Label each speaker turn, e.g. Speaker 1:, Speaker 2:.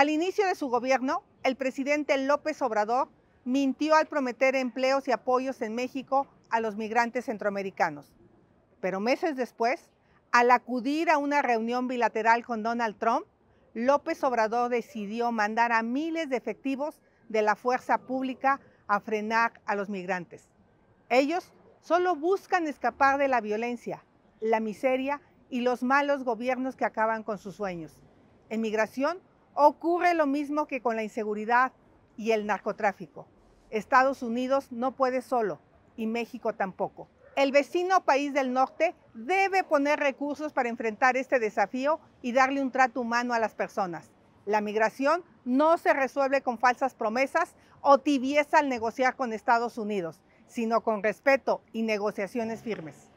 Speaker 1: Al inicio de su gobierno, el presidente López Obrador mintió al prometer empleos y apoyos en México a los migrantes centroamericanos. Pero meses después, al acudir a una reunión bilateral con Donald Trump, López Obrador decidió mandar a miles de efectivos de la fuerza pública a frenar a los migrantes. Ellos solo buscan escapar de la violencia, la miseria y los malos gobiernos que acaban con sus sueños. En migración, Ocurre lo mismo que con la inseguridad y el narcotráfico. Estados Unidos no puede solo y México tampoco. El vecino país del norte debe poner recursos para enfrentar este desafío y darle un trato humano a las personas. La migración no se resuelve con falsas promesas o tibieza al negociar con Estados Unidos, sino con respeto y negociaciones firmes.